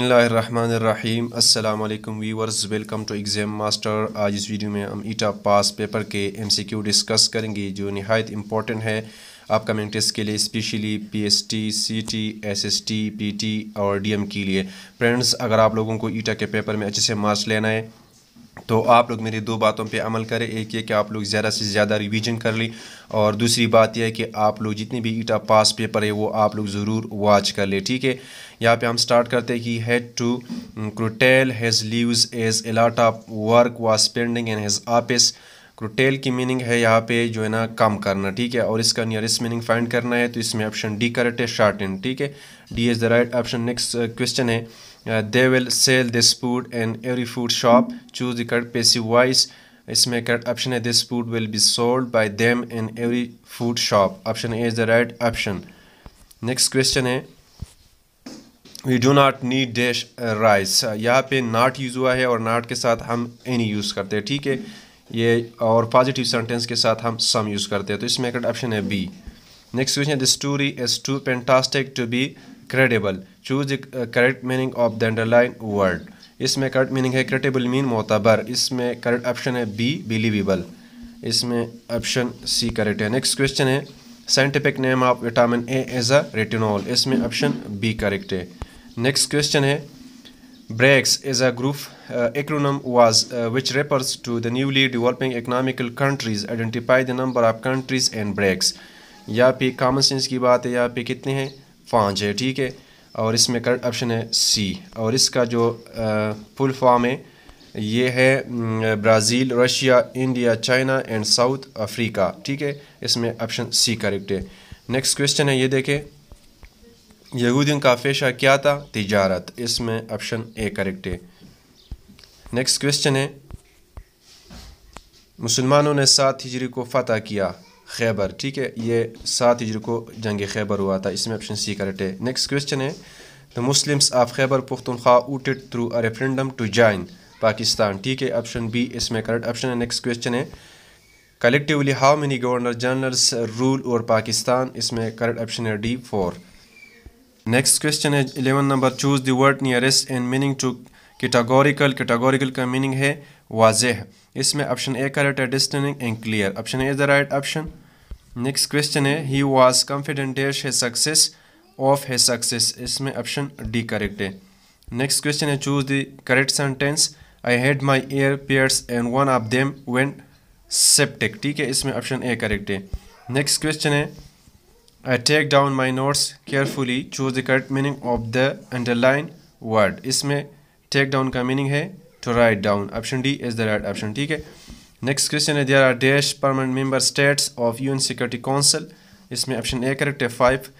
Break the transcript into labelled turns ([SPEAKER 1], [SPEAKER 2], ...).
[SPEAKER 1] बसमीम अल्लाम viewers welcome to exam master आज इस वीडियो में हम ईटा पास पेपर के एमसीक्यू डिस्कस करेंगे जो नहायत इम्पॉर्टेंट है अपकमिंग टेस्ट के लिए specially PST, CT, SST, PT और डीएम के लिए फ्रेंड्स अगर आप लोगों को ईटा के पेपर में अच्छे से मार्क्स लेना है तो आप लोग मेरी दो बातों पे अमल करें एक ये कि आप लोग ज़्यादा से ज़्यादा रिवीजन कर लें और दूसरी बात यह है कि आप लोग जितने भी ईटा पास पेपर है वो आप लोग ज़रूर वॉच कर लें ठीक है यहाँ पे हम स्टार्ट करते हैं कि हेड टू क्रोटेल has leaves as a lot of work was spending in his office क्रोटेल की मीनिंग है यहाँ पे जो है ना कम करना ठीक है और इसका नियरेस्ट मीनिंग फाइंड करना है तो इसमें ऑप्शन डी करेक्ट है शार्ट इन ठीक है D is the right option next question है they will sell this food in every food shop choose the correct passive voice इसमें कर ऑप्शन है this food will be sold by them in every food shop option A is the right option next question है we do not need dash rice यहाँ पे नाट use हुआ है और नाट के साथ हम एनी यूज़ करते हैं ठीक है ये और पॉजिटिव सेंटेंस के साथ हम सम यूज़ करते हैं तो इसमें कर ऑप्शन है बी नेक्स्ट क्वेश्चन है the story is too fantastic to be credible choose the correct meaning of the underline word इसमें करेक्ट मीनिंग है क्रेडिबल मीन मोतबर इसमें करेक्ट ऑप्शन है बी बिलीवेबल इसमें ऑप्शन सी करेक्ट है next question है scientific name of vitamin A is a retinol इसमें option B correct है नेक्स्ट क्वेश्चन है BRICS is a group acronym was which refers to the newly developing economical countries identify the number of countries and BRICS यहाँ पे common sense की बात है यहाँ पे कितने हैं पाँच है ठीक है और इसमें करंट ऑप्शन है सी और इसका जो फुल फॉर्म है ये है Brazil Russia India China and South Africa ठीक है इसमें ऑप्शन सी करेक्ट है नेक्स्ट क्वेश्चन है ये देखें यहूदियों का पेशा क्या था तिजारत इसमें ऑप्शन ए करेक्ट है नेक्स्ट क्वेश्चन है मुसलमानों ने सात हिजरी को फतह किया खैबर ठीक है ये सात हिजर को जंग खैबर हुआ था इसमें ऑप्शन सी करेक्ट है नेक्स्ट क्वेश्चन है the Muslims of Khyber Pakhtunkhwa voted through a referendum to join Pakistan ठीक है ऑप्शन बी इसमें करेक्ट ऑप्शन है नेक्स्ट क्वेश्चन है collectively how many governor generals rule over Pakistan इसमें करेक्ट ऑप्शन है डी फोर नेक्स्ट क्वेश्चन है eleven number choose the word nearest and meaning to categorical categorical का meaning है वाजह इसमें ऑप्शन ए करेक्ट है distinct and clear option A is the right option next question है he was confident their success of है success इसमें option D correct है next question है choose the correct sentence I had my air pairs and one of them went septic ठीक है इसमें option A correct है next question है I take down my notes carefully choose the correct meaning of the underline word इसमें take down का meaning है to write down option D is the right option ठीक है next question है there are dash permanent member states of UN security council इसमें option A correct है five